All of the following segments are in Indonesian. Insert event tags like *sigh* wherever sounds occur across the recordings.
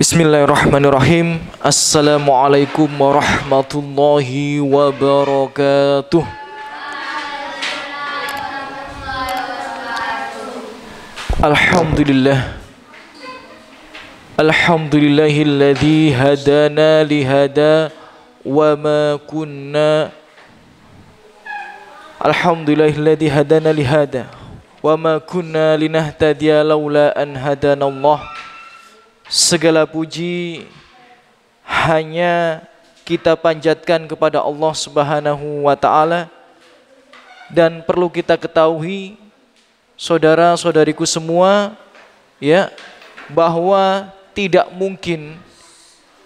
Bismillahirrahmanirrahim. Assalamualaikum warahmatullahi wabarakatuh. Alhamdulillah. Alhamdulillahilladzi hadana lihada wa ma kunna Alhamdulillahilladzi hadana lihada wa ma kunna linahtadiya an Allah Segala puji hanya kita panjatkan kepada Allah Subhanahu wa taala dan perlu kita ketahui saudara-saudariku semua ya bahwa tidak mungkin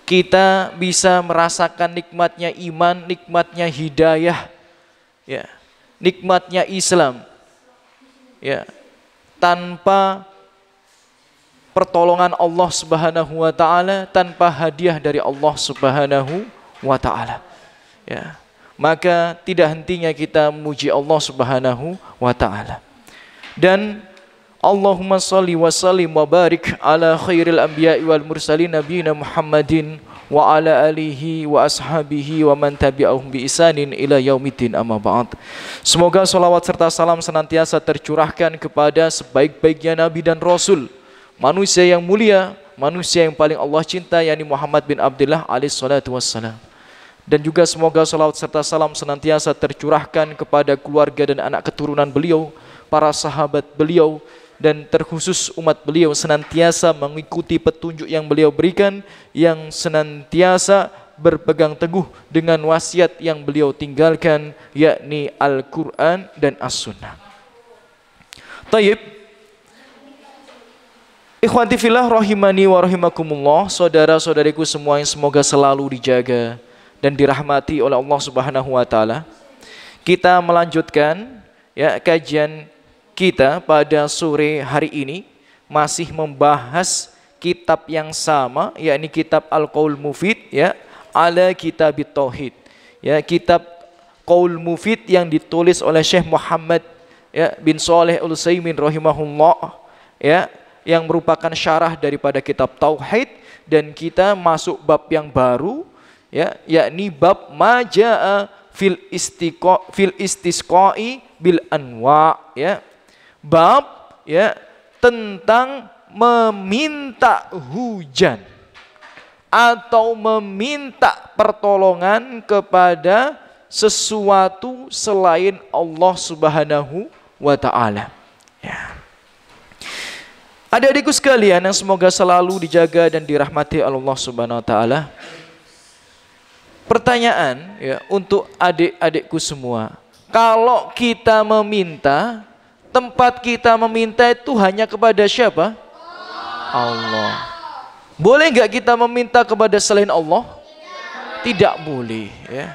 kita bisa merasakan nikmatnya iman, nikmatnya hidayah, ya, nikmatnya Islam, ya, tanpa pertolongan Allah Subhanahu wa taala tanpa hadiah dari Allah Subhanahu wa taala. Ya. Maka tidak hentinya kita memuji Allah Subhanahu wa taala. Dan Allahumma salli wa sallim wa barik ala khairil anbiya'i wal mursalin nabiyina Muhammadin wa ala alihi wa ashabihi wa man tabi'ahum bi isanin ila yaumiddin amma ba'd. Semoga salawat serta salam senantiasa tercurahkan kepada sebaik-baiknya nabi dan rasul manusia yang mulia, manusia yang paling Allah cinta yakni Muhammad bin Abdullah alaihissalatu wassalam. Dan juga semoga salawat serta salam senantiasa tercurahkan kepada keluarga dan anak keturunan beliau, para sahabat beliau, dan terkhusus umat beliau senantiasa mengikuti petunjuk yang beliau berikan, yang senantiasa berpegang teguh dengan wasiat yang beliau tinggalkan, yakni Al-Quran dan As-Sunnah. Taib, Ikhwati filah rahimani wa rahimakumullah, saudara-saudariku semua yang semoga selalu dijaga dan dirahmati oleh Allah Subhanahu wa taala. Kita melanjutkan ya kajian kita pada sore hari ini masih membahas kitab yang sama yakni kitab Al-Qaul Mufid ya ala kitab tauhid. Ya kitab Qaul Mufid yang ditulis oleh Syekh Muhammad ya bin Saleh Al-Utsaimin rahimahullah ya yang merupakan syarah daripada kitab tauhid dan kita masuk bab yang baru ya yakni bab majaa fil istiqo fil istisqai bil anwa ya bab ya tentang meminta hujan atau meminta pertolongan kepada sesuatu selain Allah Subhanahu wa taala. Ya. Adik-adikku sekalian yang semoga selalu dijaga dan dirahmati Allah Subhanahu wa taala. Pertanyaan ya untuk adik-adikku semua. Kalau kita meminta, tempat kita meminta itu hanya kepada siapa? Allah. Boleh nggak kita meminta kepada selain Allah? Tidak boleh, ya.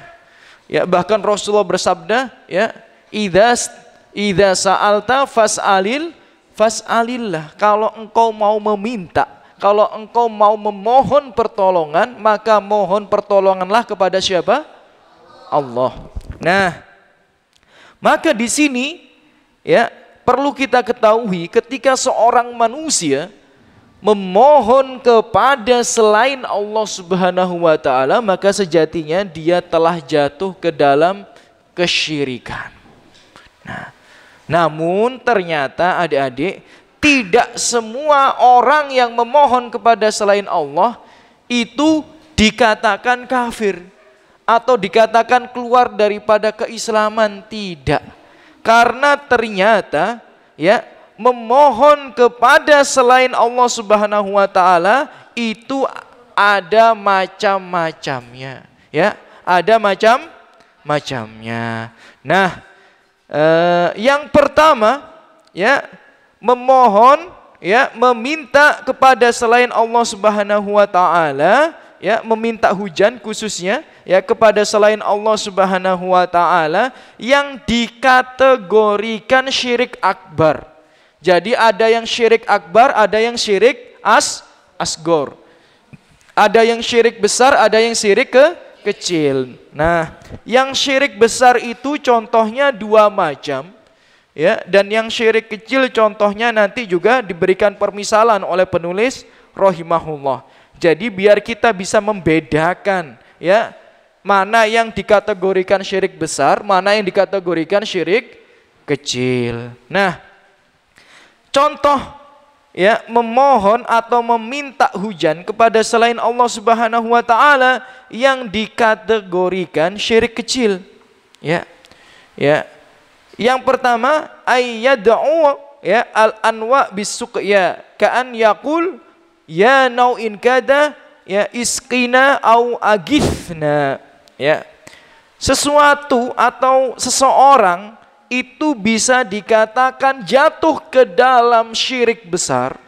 Ya, bahkan Rasulullah bersabda, ya, "Idza idza sa'alta fas'alil Fas'alillah, kalau engkau mau meminta, kalau engkau mau memohon pertolongan, maka mohon pertolonganlah kepada siapa? Allah. Nah, maka di sini ya perlu kita ketahui ketika seorang manusia memohon kepada selain Allah Subhanahu wa taala maka sejatinya dia telah jatuh ke dalam kesyirikan. Nah, namun ternyata adik-adik tidak semua orang yang memohon kepada selain Allah itu dikatakan kafir atau dikatakan keluar daripada keislaman tidak. Karena ternyata ya memohon kepada selain Allah Subhanahu wa taala itu ada macam-macamnya ya, ada macam-macamnya. Nah, Eh, yang pertama, ya, memohon, ya, meminta kepada selain Allah Subhanahu wa taala, ya, meminta hujan khususnya, ya, kepada selain Allah Subhanahu wa taala yang dikategorikan syirik akbar. Jadi ada yang syirik akbar, ada yang syirik as asgor. Ada yang syirik besar, ada yang syirik ke kecil. Nah, yang syirik besar itu contohnya dua macam. Ya, dan yang syirik kecil contohnya nanti juga diberikan permisalan oleh penulis rohimahullah. Jadi biar kita bisa membedakan ya mana yang dikategorikan syirik besar, mana yang dikategorikan syirik kecil. Nah, contoh ya memohon atau meminta hujan kepada selain Allah Subhanahu wa taala yang dikategorikan syirik kecil. Ya. Ya. Yang pertama ayyad'u ya al-anwa bisuqya ka'an yaqul ya nau in kada ya isqina au agithna ya sesuatu atau seseorang itu bisa dikatakan jatuh ke dalam syirik besar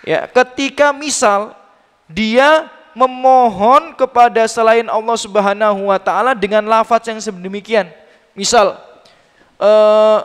ya ketika misal dia memohon kepada selain Allah Subhanahu wa taala dengan lafaz yang sedemikian misal uh,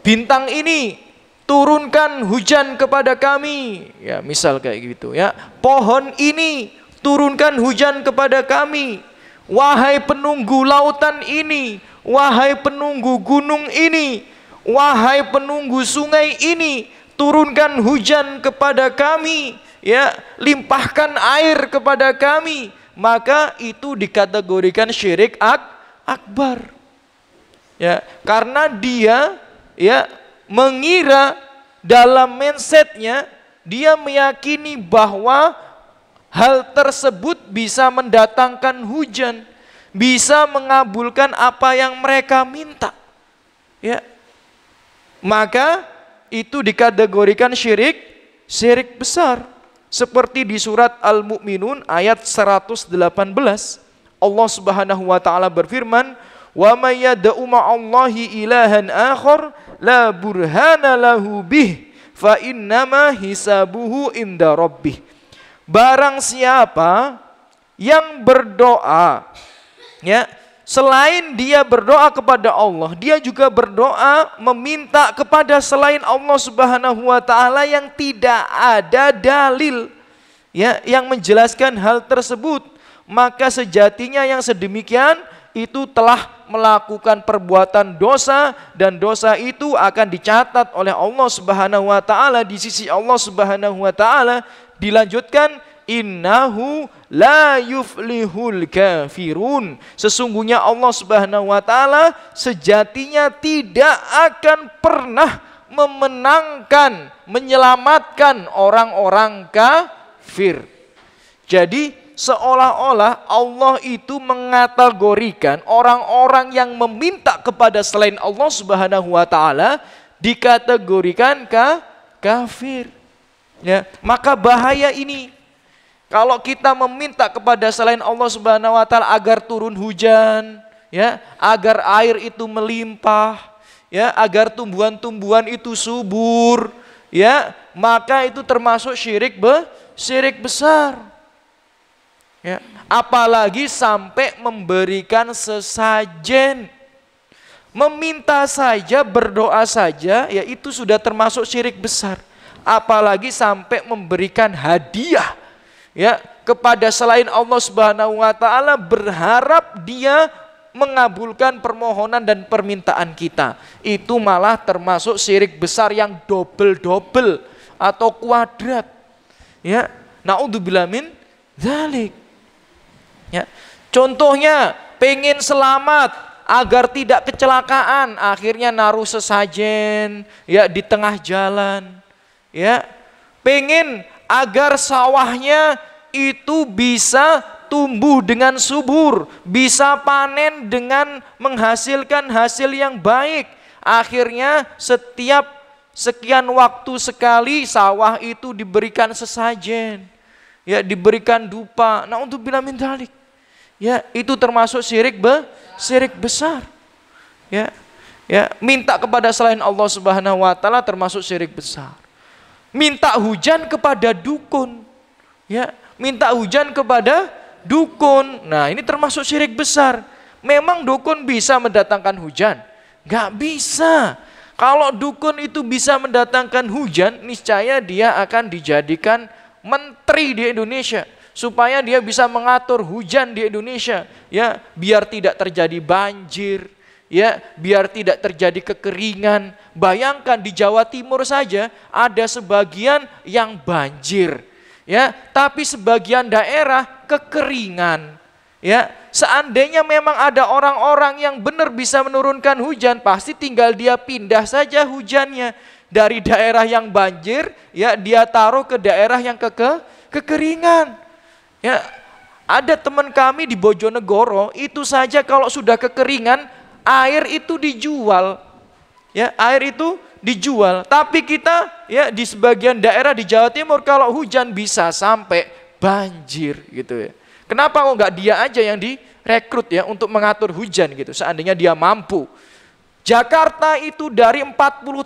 bintang ini turunkan hujan kepada kami ya misal kayak gitu ya pohon ini turunkan hujan kepada kami wahai penunggu lautan ini Wahai penunggu gunung ini, wahai penunggu sungai ini, turunkan hujan kepada kami, ya, limpahkan air kepada kami." Maka itu dikategorikan syirik ak akbar. Ya, karena dia ya mengira dalam mindsetnya dia meyakini bahwa hal tersebut bisa mendatangkan hujan bisa mengabulkan apa yang mereka minta. Ya. Maka itu dikategorikan syirik syirik besar. Seperti di surat Al-Mu'minun ayat 118. Allah Subhanahu wa taala berfirman, "Wa يَدَعُ مَعَ اللَّهِ إِلَهًا akhar la burhana لَهُ بِهِ fa innama hisabuhu inda Barang siapa yang berdoa ya selain dia berdoa kepada Allah, dia juga berdoa meminta kepada selain Allah Subhanahu wa taala yang tidak ada dalil ya yang menjelaskan hal tersebut. Maka sejatinya yang sedemikian itu telah melakukan perbuatan dosa dan dosa itu akan dicatat oleh Allah Subhanahu wa taala di sisi Allah Subhanahu wa taala dilanjutkan innahu la yuflihul kafirun. Sesungguhnya Allah Subhanahu wa taala sejatinya tidak akan pernah memenangkan, menyelamatkan orang-orang kafir. Jadi seolah-olah Allah itu mengategorikan orang-orang yang meminta kepada selain Allah Subhanahu wa taala dikategorikan ka, kafir. Ya, maka bahaya ini kalau kita meminta kepada selain Allah Subhanahu wa taala agar turun hujan, ya, agar air itu melimpah, ya, agar tumbuhan-tumbuhan itu subur, ya, maka itu termasuk syirik be, syirik besar. Ya, apalagi sampai memberikan sesajen. Meminta saja, berdoa saja, ya itu sudah termasuk syirik besar. Apalagi sampai memberikan hadiah ya kepada selain Allah Subhanahu wa taala berharap dia mengabulkan permohonan dan permintaan kita. Itu malah termasuk syirik besar yang double-double atau kuadrat. Ya, naudzubillah min dzalik. Ya. Contohnya pengen selamat agar tidak kecelakaan, akhirnya naruh sesajen ya di tengah jalan. Ya, pengen agar sawahnya itu bisa tumbuh dengan subur, bisa panen dengan menghasilkan hasil yang baik. Akhirnya setiap sekian waktu sekali sawah itu diberikan sesajen. Ya, diberikan dupa. Nah, untuk bila mendalik. Ya, itu termasuk syirik be, syirik besar. Ya. Ya, minta kepada selain Allah Subhanahu wa taala termasuk syirik besar minta hujan kepada dukun. Ya, minta hujan kepada dukun. Nah, ini termasuk syirik besar. Memang dukun bisa mendatangkan hujan? Gak bisa. Kalau dukun itu bisa mendatangkan hujan, niscaya dia akan dijadikan menteri di Indonesia supaya dia bisa mengatur hujan di Indonesia ya biar tidak terjadi banjir ya biar tidak terjadi kekeringan. Bayangkan di Jawa Timur saja ada sebagian yang banjir, ya, tapi sebagian daerah kekeringan. Ya, seandainya memang ada orang-orang yang benar bisa menurunkan hujan, pasti tinggal dia pindah saja hujannya dari daerah yang banjir, ya dia taruh ke daerah yang keke kekeringan. Ya, ada teman kami di Bojonegoro, itu saja kalau sudah kekeringan air itu dijual. Ya, air itu dijual. Tapi kita ya di sebagian daerah di Jawa Timur kalau hujan bisa sampai banjir gitu ya. Kenapa kok nggak dia aja yang direkrut ya untuk mengatur hujan gitu seandainya dia mampu. Jakarta itu dari 40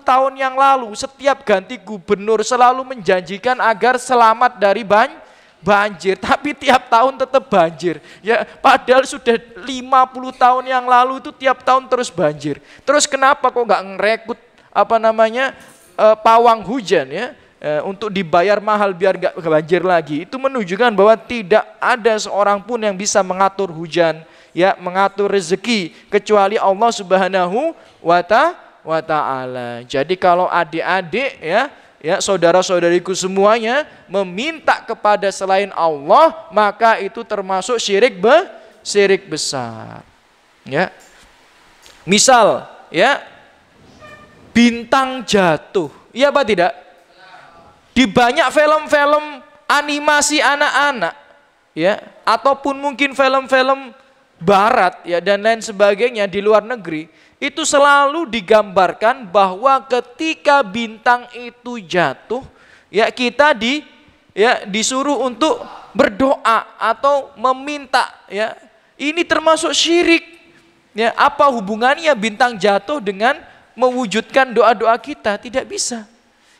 tahun yang lalu setiap ganti gubernur selalu menjanjikan agar selamat dari banjir banjir, tapi tiap tahun tetap banjir. Ya, padahal sudah 50 tahun yang lalu itu tiap tahun terus banjir. Terus kenapa kok nggak ngerekut apa namanya eh, pawang hujan ya? Eh, untuk dibayar mahal biar nggak banjir lagi itu menunjukkan bahwa tidak ada seorang pun yang bisa mengatur hujan ya mengatur rezeki kecuali Allah Subhanahu wa, ta, wa taala. Jadi kalau adik-adik ya ya saudara-saudariku semuanya meminta kepada selain Allah, maka itu termasuk syirik be, syirik besar. Ya. Misal, ya bintang jatuh. Iya apa tidak? Di banyak film-film animasi anak-anak, ya, ataupun mungkin film-film barat ya dan lain sebagainya di luar negeri itu selalu digambarkan bahwa ketika bintang itu jatuh, ya kita di ya disuruh untuk berdoa atau meminta ya. Ini termasuk syirik. Ya, apa hubungannya bintang jatuh dengan mewujudkan doa-doa kita? Tidak bisa.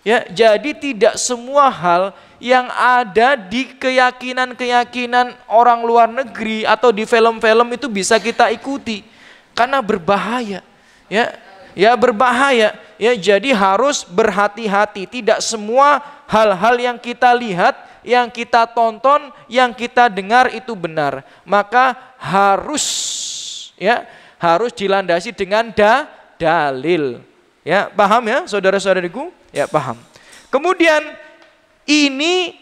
Ya, jadi tidak semua hal yang ada di keyakinan-keyakinan orang luar negeri atau di film-film itu bisa kita ikuti karena berbahaya ya ya berbahaya ya jadi harus berhati-hati tidak semua hal-hal yang kita lihat yang kita tonton yang kita dengar itu benar maka harus ya harus dilandasi dengan da dalil ya paham ya saudara-saudariku ya paham kemudian ini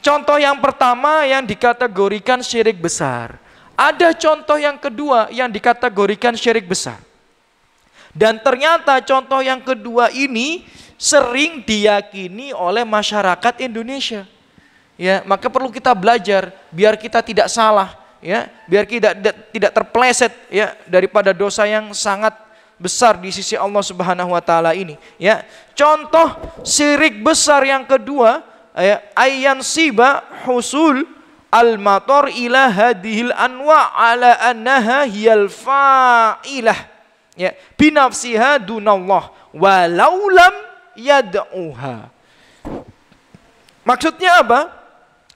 contoh yang pertama yang dikategorikan syirik besar ada contoh yang kedua yang dikategorikan syirik besar dan ternyata contoh yang kedua ini sering diyakini oleh masyarakat Indonesia. Ya, maka perlu kita belajar biar kita tidak salah, ya, biar kita tidak tidak terpleset ya daripada dosa yang sangat besar di sisi Allah Subhanahu wa taala ini, ya. Contoh syirik besar yang kedua, ya, ayyan siba husul al mator ila hadhil anwa ala annaha hiyal fa'ilah ya binafsiha dunallah walau lam yad'uha maksudnya apa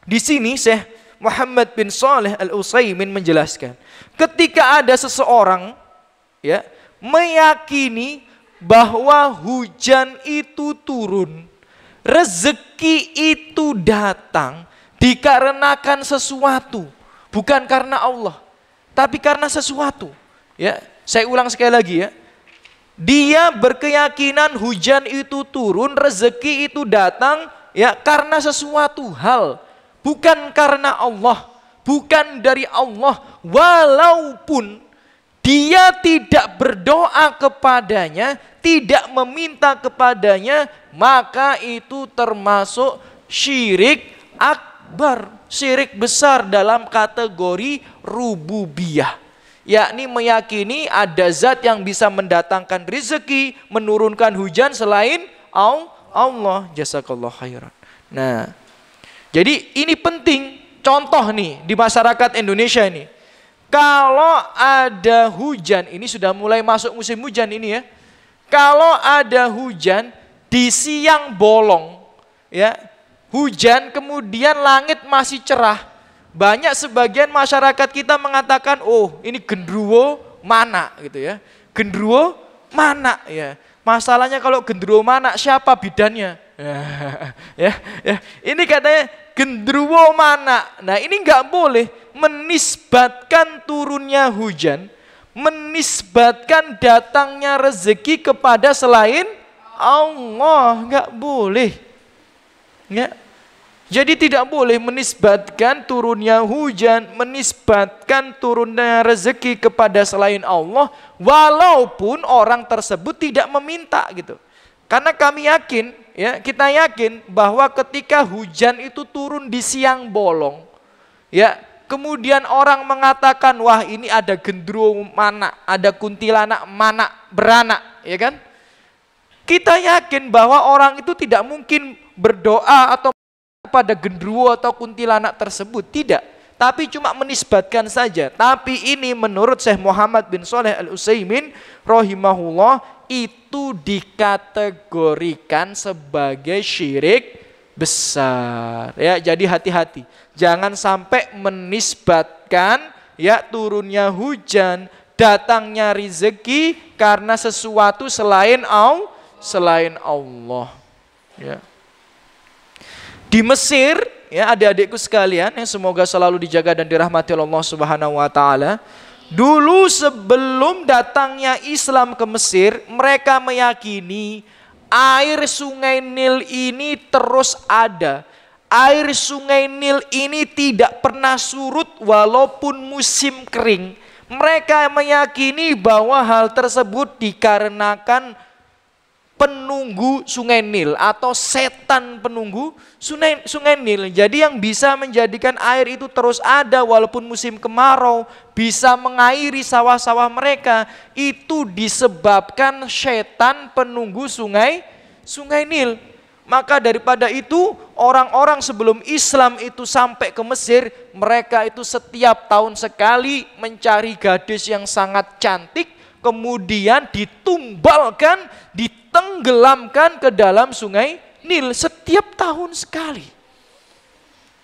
di sini Syekh Muhammad bin Saleh Al Utsaimin menjelaskan ketika ada seseorang ya meyakini bahwa hujan itu turun rezeki itu datang dikarenakan sesuatu bukan karena Allah tapi karena sesuatu ya saya ulang sekali lagi ya. Dia berkeyakinan hujan itu turun, rezeki itu datang ya karena sesuatu hal, bukan karena Allah, bukan dari Allah walaupun dia tidak berdoa kepadanya, tidak meminta kepadanya, maka itu termasuk syirik akbar, syirik besar dalam kategori rububiyah yakni meyakini ada zat yang bisa mendatangkan rezeki, menurunkan hujan selain Allah. Jazakallah khairan. Nah, jadi ini penting contoh nih di masyarakat Indonesia ini. Kalau ada hujan, ini sudah mulai masuk musim hujan ini ya. Kalau ada hujan di siang bolong, ya hujan kemudian langit masih cerah, banyak sebagian masyarakat kita mengatakan, oh ini gendruwo mana gitu ya. Gendruwo mana ya. Masalahnya kalau gendruwo mana siapa bidannya? *laughs* ya, ya. Ini katanya gendruwo mana. Nah ini nggak boleh menisbatkan turunnya hujan, menisbatkan datangnya rezeki kepada selain Allah nggak boleh nggak jadi tidak boleh menisbatkan turunnya hujan, menisbatkan turunnya rezeki kepada selain Allah walaupun orang tersebut tidak meminta gitu. Karena kami yakin ya, kita yakin bahwa ketika hujan itu turun di siang bolong ya, kemudian orang mengatakan wah ini ada gendro mana, ada kuntilanak mana, beranak, ya kan? Kita yakin bahwa orang itu tidak mungkin berdoa atau pada gendruwo atau kuntilanak tersebut, tidak. Tapi cuma menisbatkan saja. Tapi ini menurut Syekh Muhammad bin Soleh Al-Utsaimin rohimahullah itu dikategorikan sebagai syirik besar. Ya, jadi hati-hati. Jangan sampai menisbatkan ya turunnya hujan, datangnya rezeki karena sesuatu selain Allah, selain Allah. Ya. Di Mesir, ya adik-adikku sekalian yang semoga selalu dijaga dan dirahmati Allah Subhanahu wa taala. Dulu sebelum datangnya Islam ke Mesir, mereka meyakini air sungai Nil ini terus ada. Air sungai Nil ini tidak pernah surut walaupun musim kering. Mereka meyakini bahwa hal tersebut dikarenakan penunggu sungai Nil atau setan penunggu sungai, sungai Nil. Jadi yang bisa menjadikan air itu terus ada walaupun musim kemarau bisa mengairi sawah-sawah mereka itu disebabkan setan penunggu sungai sungai Nil. Maka daripada itu orang-orang sebelum Islam itu sampai ke Mesir mereka itu setiap tahun sekali mencari gadis yang sangat cantik kemudian ditumbalkan, ditenggelamkan ke dalam sungai Nil setiap tahun sekali.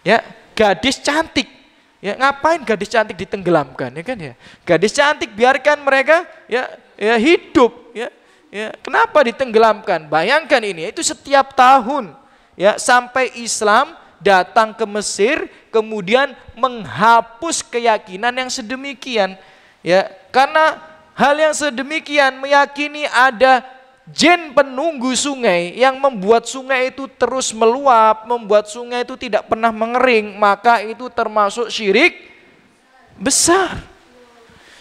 Ya, gadis cantik. Ya, ngapain gadis cantik ditenggelamkan ya kan ya? Gadis cantik biarkan mereka ya, ya hidup ya. Ya, kenapa ditenggelamkan? Bayangkan ini, itu setiap tahun ya sampai Islam datang ke Mesir kemudian menghapus keyakinan yang sedemikian ya karena Hal yang sedemikian meyakini ada jin penunggu sungai yang membuat sungai itu terus meluap, membuat sungai itu tidak pernah mengering, maka itu termasuk syirik besar.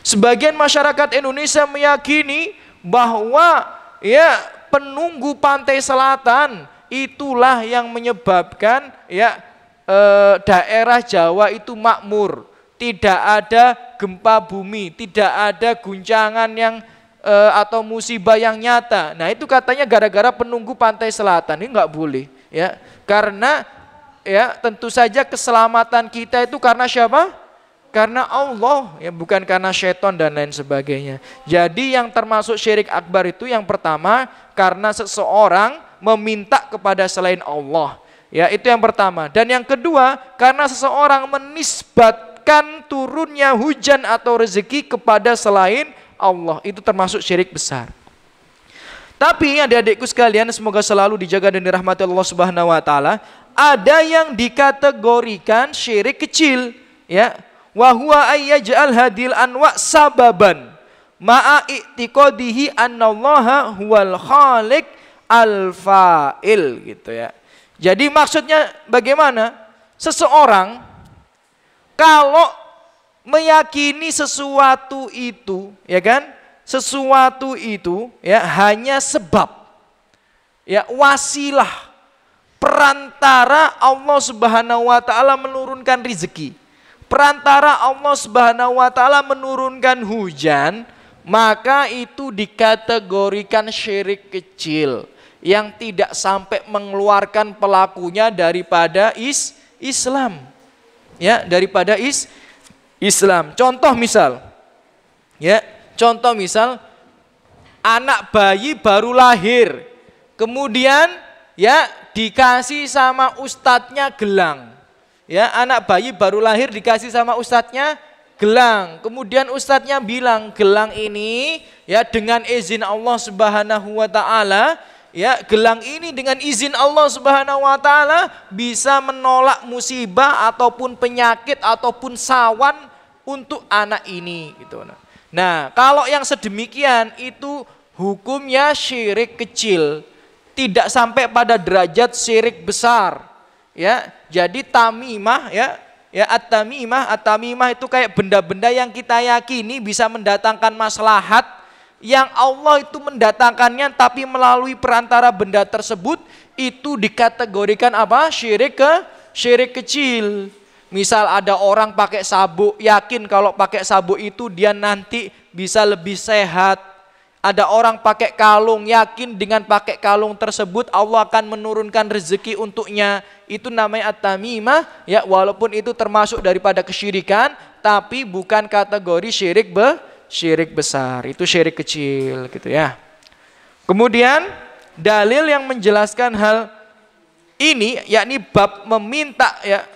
Sebagian masyarakat Indonesia meyakini bahwa ya penunggu pantai selatan itulah yang menyebabkan ya eh, daerah Jawa itu makmur tidak ada gempa bumi, tidak ada guncangan yang e, atau musibah yang nyata. Nah, itu katanya gara-gara penunggu pantai selatan. Ini nggak boleh, ya. Karena ya, tentu saja keselamatan kita itu karena siapa? Karena Allah, ya bukan karena setan dan lain sebagainya. Jadi yang termasuk syirik akbar itu yang pertama karena seseorang meminta kepada selain Allah. Ya, itu yang pertama. Dan yang kedua, karena seseorang menisbat menyerahkan turunnya hujan atau rezeki kepada selain Allah. Itu termasuk syirik besar. Tapi adik-adikku sekalian semoga selalu dijaga dan dirahmati Allah Subhanahu wa taala, ada yang dikategorikan syirik kecil, ya. Wa huwa ayyaj'al hadil anwa sababan ma'a i'tiqadihi annallaha huwal khaliq al fa'il gitu ya. Jadi maksudnya bagaimana? Seseorang kalau meyakini sesuatu itu, ya kan? Sesuatu itu ya hanya sebab. Ya wasilah perantara Allah Subhanahu wa taala menurunkan rezeki. Perantara Allah Subhanahu wa taala menurunkan hujan, maka itu dikategorikan syirik kecil yang tidak sampai mengeluarkan pelakunya daripada is Islam ya daripada is Islam. Contoh misal ya, contoh misal anak bayi baru lahir. Kemudian ya dikasih sama ustadznya gelang. Ya, anak bayi baru lahir dikasih sama ustadznya gelang. Kemudian ustadznya bilang, "Gelang ini ya dengan izin Allah Subhanahu wa taala ya gelang ini dengan izin Allah Subhanahu wa taala bisa menolak musibah ataupun penyakit ataupun sawan untuk anak ini gitu. Nah, nah, kalau yang sedemikian itu hukumnya syirik kecil, tidak sampai pada derajat syirik besar. Ya, jadi tamimah ya, ya at-tamimah, at-tamimah itu kayak benda-benda yang kita yakini bisa mendatangkan maslahat yang Allah itu mendatangkannya tapi melalui perantara benda tersebut itu dikategorikan apa? Syirik ke syirik kecil. Misal ada orang pakai sabuk, yakin kalau pakai sabuk itu dia nanti bisa lebih sehat. Ada orang pakai kalung, yakin dengan pakai kalung tersebut Allah akan menurunkan rezeki untuknya. Itu namanya at-tamimah, ya walaupun itu termasuk daripada kesyirikan, tapi bukan kategori syirik be syirik besar, itu syirik kecil gitu ya. Kemudian dalil yang menjelaskan hal ini yakni bab meminta ya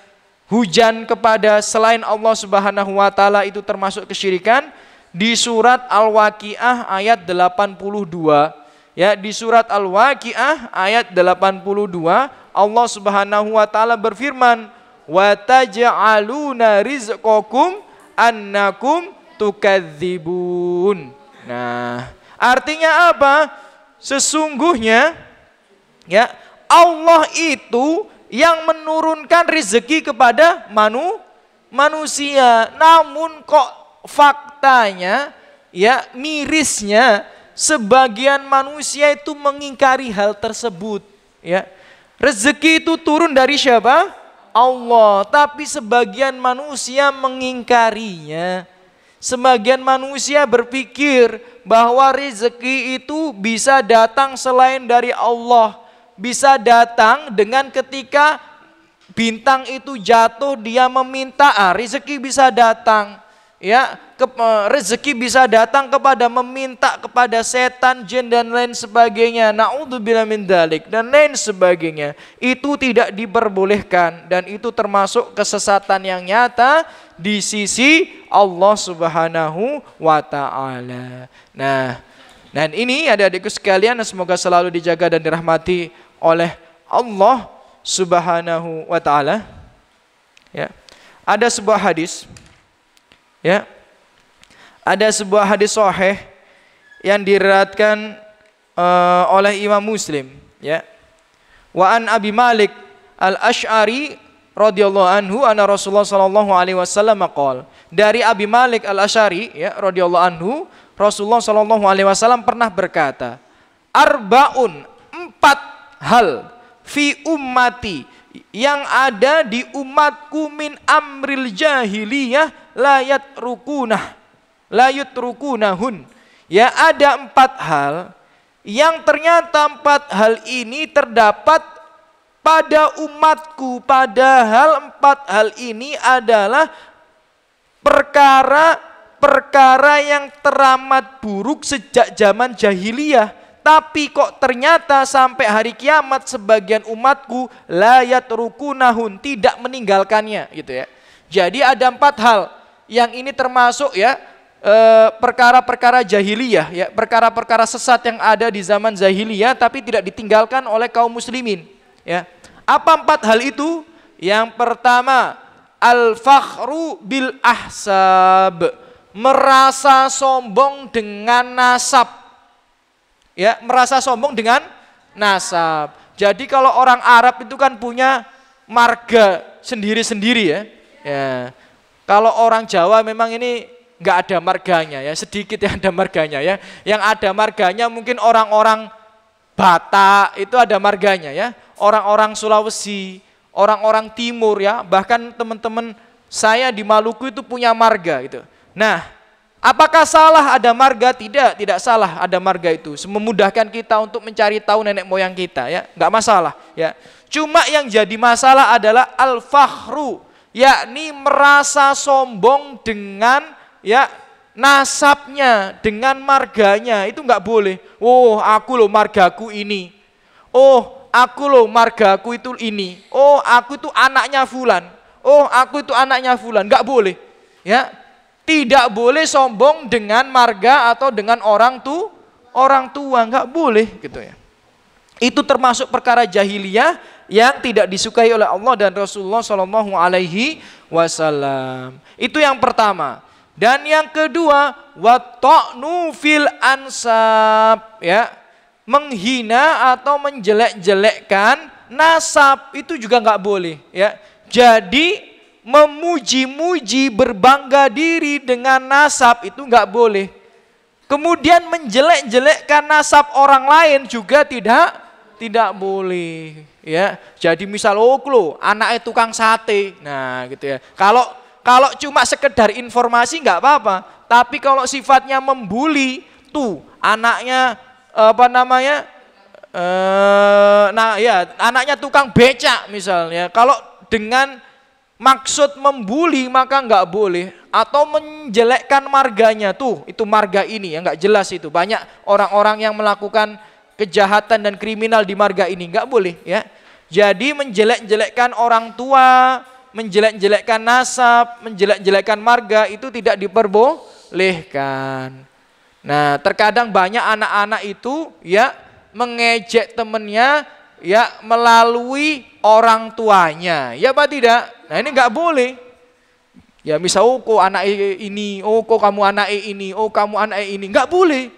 hujan kepada selain Allah Subhanahu wa taala itu termasuk kesyirikan di surat Al-Waqiah ayat 82 Ya, di surat Al-Waqiah ayat 82 Allah Subhanahu wa taala berfirman, "Wa taj'aluna rizqakum annakum tukadzibun. Nah, artinya apa? Sesungguhnya ya Allah itu yang menurunkan rezeki kepada manu, manusia. Namun kok faktanya ya mirisnya sebagian manusia itu mengingkari hal tersebut ya. Rezeki itu turun dari siapa? Allah, tapi sebagian manusia mengingkarinya. Sebagian manusia berpikir bahwa rezeki itu bisa datang selain dari Allah. Bisa datang dengan ketika bintang itu jatuh dia meminta ah, rezeki bisa datang. Ya, ke, e, rezeki bisa datang kepada meminta kepada setan, jin dan lain sebagainya. Nauzubillah min dalik dan lain sebagainya. Itu tidak diperbolehkan dan itu termasuk kesesatan yang nyata di sisi Allah Subhanahu wa taala. Nah, dan ini adik-adikku sekalian semoga selalu dijaga dan dirahmati oleh Allah Subhanahu wa taala. Ya. Ada sebuah hadis ya. Ada sebuah hadis sahih yang diratkan uh, eh, oleh Imam Muslim ya. Wa an Abi Malik Al-Asy'ari radhiyallahu anhu anna Rasulullah sallallahu alaihi wasallam qol dari Abi Malik Al-Asy'ari ya radhiyallahu anhu Rasulullah sallallahu alaihi wasallam pernah berkata arbaun empat hal fi ummati yang ada di umatku min amril jahiliyah layat rukunah layut rukunahun ya ada empat hal yang ternyata empat hal ini terdapat pada umatku padahal empat hal ini adalah perkara-perkara yang teramat buruk sejak zaman jahiliyah tapi kok ternyata sampai hari kiamat sebagian umatku layat rukunahun tidak meninggalkannya gitu ya jadi ada empat hal yang ini termasuk ya eh, perkara-perkara jahiliyah ya perkara-perkara sesat yang ada di zaman jahiliyah tapi tidak ditinggalkan oleh kaum muslimin Ya. Apa empat hal itu? Yang pertama, al-fakhru bil ahsab. Merasa sombong dengan nasab. Ya, merasa sombong dengan nasab. Jadi kalau orang Arab itu kan punya marga sendiri-sendiri ya. ya. Kalau orang Jawa memang ini nggak ada marganya ya, sedikit yang ada marganya ya. Yang ada marganya mungkin orang-orang Batak itu ada marganya ya orang-orang Sulawesi, orang-orang Timur ya, bahkan teman-teman saya di Maluku itu punya marga gitu. Nah, apakah salah ada marga? Tidak, tidak salah ada marga itu. Memudahkan kita untuk mencari tahu nenek moyang kita ya, nggak masalah ya. Cuma yang jadi masalah adalah al-fakhru, yakni merasa sombong dengan ya nasabnya dengan marganya itu nggak boleh. Oh, aku loh margaku ini. Oh, aku loh marga aku itu ini. Oh, aku itu anaknya fulan. Oh, aku itu anaknya fulan. nggak boleh. Ya. Tidak boleh sombong dengan marga atau dengan orang tu orang tua, nggak boleh gitu ya. Itu termasuk perkara jahiliyah yang tidak disukai oleh Allah dan Rasulullah Shallallahu alaihi wasallam. Itu yang pertama. Dan yang kedua, wata'nu fil ansab ya menghina atau menjelek-jelekkan nasab itu juga nggak boleh ya. Jadi memuji-muji berbangga diri dengan nasab itu nggak boleh. Kemudian menjelek-jelekkan nasab orang lain juga tidak tidak boleh ya. Jadi misal oh lo anaknya tukang sate. Nah, gitu ya. Kalau kalau cuma sekedar informasi nggak apa-apa, tapi kalau sifatnya membuli tuh anaknya apa namanya eh, nah ya anaknya tukang becak misalnya kalau dengan maksud membuli maka nggak boleh atau menjelekkan marganya tuh itu marga ini ya nggak jelas itu banyak orang-orang yang melakukan kejahatan dan kriminal di marga ini nggak boleh ya jadi menjelek-jelekkan orang tua menjelek-jelekkan nasab menjelek-jelekkan marga itu tidak diperbolehkan Nah, terkadang banyak anak-anak itu ya mengejek temennya ya melalui orang tuanya. Ya apa tidak? Nah, ini nggak boleh. Ya misal, oh kok anak ini, oh kok kamu anak ini, oh kamu anak ini. Nggak boleh.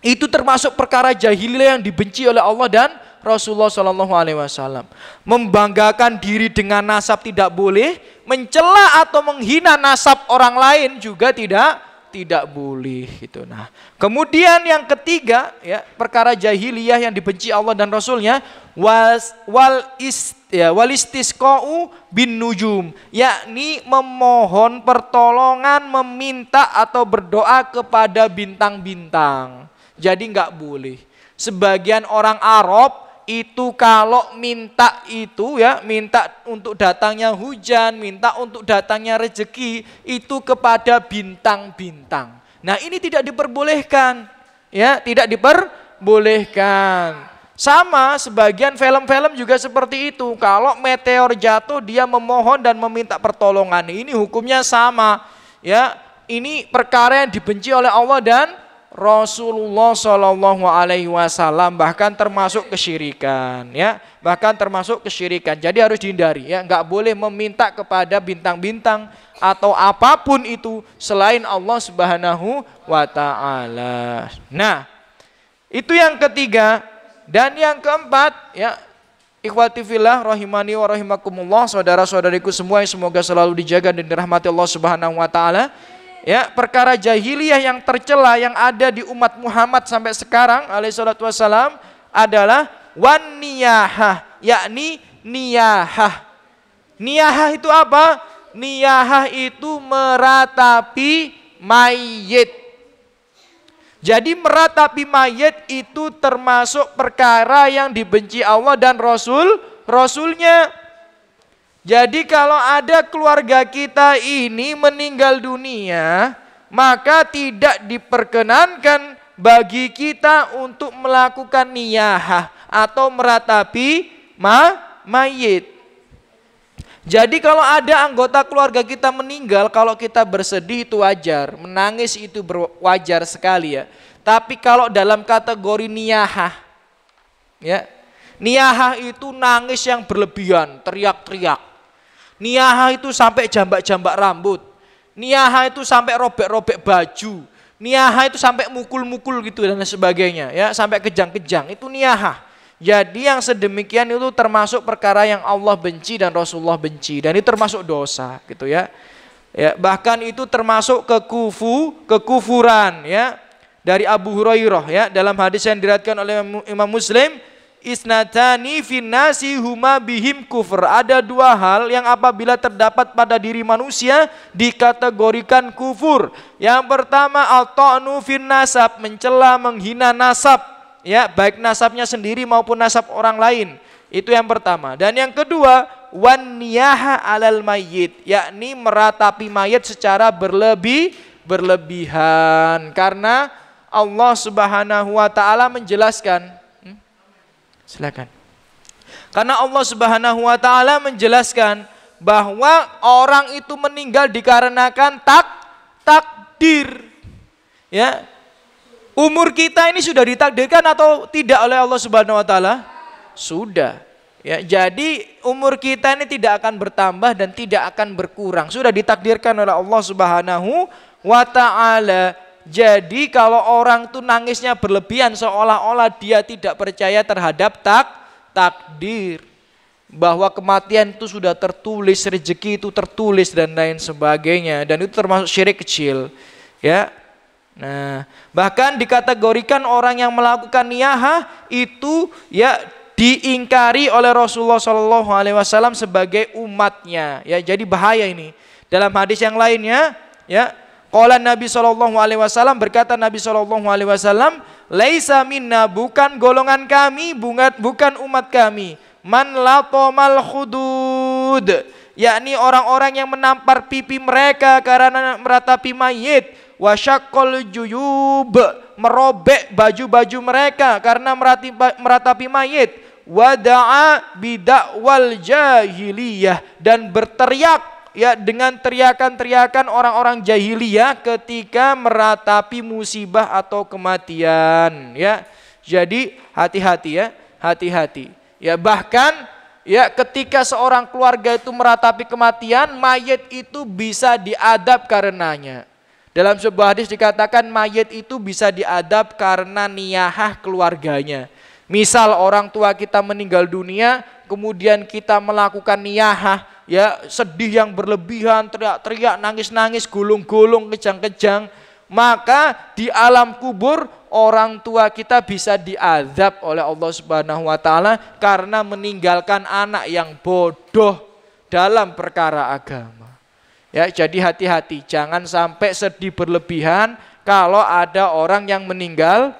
Itu termasuk perkara jahiliyah yang dibenci oleh Allah dan Rasulullah Shallallahu Alaihi Wasallam. Membanggakan diri dengan nasab tidak boleh, mencela atau menghina nasab orang lain juga tidak tidak boleh itu Nah, kemudian yang ketiga ya, perkara jahiliyah yang dibenci Allah dan Rasulnya was wal ist ya walistisqau bin nujum, yakni memohon pertolongan, meminta atau berdoa kepada bintang-bintang. Jadi nggak boleh. Sebagian orang Arab itu kalau minta itu ya, minta untuk datangnya hujan, minta untuk datangnya rezeki itu kepada bintang-bintang. Nah, ini tidak diperbolehkan. Ya, tidak diperbolehkan. Sama sebagian film-film juga seperti itu. Kalau meteor jatuh dia memohon dan meminta pertolongan. Ini hukumnya sama. Ya, ini perkara yang dibenci oleh Allah dan Rasulullah Shallallahu Alaihi Wasallam bahkan termasuk kesyirikan ya bahkan termasuk kesyirikan jadi harus dihindari ya nggak boleh meminta kepada bintang-bintang atau apapun itu selain Allah Subhanahu wa taala. Nah, itu yang ketiga dan yang keempat ya Ikhwati filah rahimani wa rahimakumullah saudara-saudariku semua yang semoga selalu dijaga dan dirahmati Allah Subhanahu wa taala ya perkara jahiliyah yang tercela yang ada di umat Muhammad sampai sekarang alaihi salatu wasalam adalah wan niyahah yakni niyahah niyahah itu apa niyahah itu meratapi mayit jadi meratapi mayit itu termasuk perkara yang dibenci Allah dan Rasul Rasulnya jadi kalau ada keluarga kita ini meninggal dunia, maka tidak diperkenankan bagi kita untuk melakukan niyahah atau meratapi ma mayit. Jadi kalau ada anggota keluarga kita meninggal, kalau kita bersedih itu wajar, menangis itu wajar sekali ya. Tapi kalau dalam kategori niyahah, ya, niyahah itu nangis yang berlebihan, teriak-teriak Niaha itu sampai jambak-jambak rambut. Niaha itu sampai robek-robek baju. Niaha itu sampai mukul-mukul gitu dan sebagainya ya, sampai kejang-kejang. Itu niaha. Jadi yang sedemikian itu termasuk perkara yang Allah benci dan Rasulullah benci dan itu termasuk dosa gitu ya. Ya, bahkan itu termasuk kekufu, kekufuran ya. Dari Abu Hurairah ya dalam hadis yang diriatkan oleh Imam Muslim Isnatani finnasi huma bihim kufur. Ada dua hal yang apabila terdapat pada diri manusia dikategorikan kufur. Yang pertama al-ta'nu nasab, mencela, menghina nasab, ya, baik nasabnya sendiri maupun nasab orang lain. Itu yang pertama. Dan yang kedua, waniyaha alal mayyit, yakni meratapi mayat secara berlebih berlebihan karena Allah Subhanahu wa taala menjelaskan Silakan. Karena Allah Subhanahu wa taala menjelaskan bahwa orang itu meninggal dikarenakan tak takdir. Ya. Umur kita ini sudah ditakdirkan atau tidak oleh Allah Subhanahu wa taala? Sudah. Ya, jadi umur kita ini tidak akan bertambah dan tidak akan berkurang. Sudah ditakdirkan oleh Allah Subhanahu wa taala. Jadi kalau orang tuh nangisnya berlebihan seolah-olah dia tidak percaya terhadap tak takdir bahwa kematian itu sudah tertulis, rezeki itu tertulis dan lain sebagainya dan itu termasuk syirik kecil. Ya. Nah, bahkan dikategorikan orang yang melakukan niyahah itu ya diingkari oleh Rasulullah Shallallahu Alaihi Wasallam sebagai umatnya ya jadi bahaya ini dalam hadis yang lainnya ya Qala Nabi sallallahu alaihi wasallam berkata Nabi sallallahu alaihi wasallam, "Laisa minna bukan golongan kami, bungat bukan umat kami. Man latomal khudud." yakni orang-orang yang menampar pipi mereka karena meratapi mayit wasyakol juyub merobek baju-baju mereka karena meratapi mayit wada'a bidakwal jahiliyah dan berteriak ya dengan teriakan-teriakan orang-orang jahiliyah ketika meratapi musibah atau kematian ya. Jadi hati-hati ya, hati-hati. Ya bahkan ya ketika seorang keluarga itu meratapi kematian, mayat itu bisa diadab karenanya. Dalam sebuah hadis dikatakan mayat itu bisa diadab karena niyahah keluarganya. Misal orang tua kita meninggal dunia, kemudian kita melakukan niyahah, ya sedih yang berlebihan, teriak-teriak, nangis-nangis, gulung-gulung, kejang-kejang, maka di alam kubur orang tua kita bisa diazab oleh Allah Subhanahu wa taala karena meninggalkan anak yang bodoh dalam perkara agama. Ya, jadi hati-hati jangan sampai sedih berlebihan kalau ada orang yang meninggal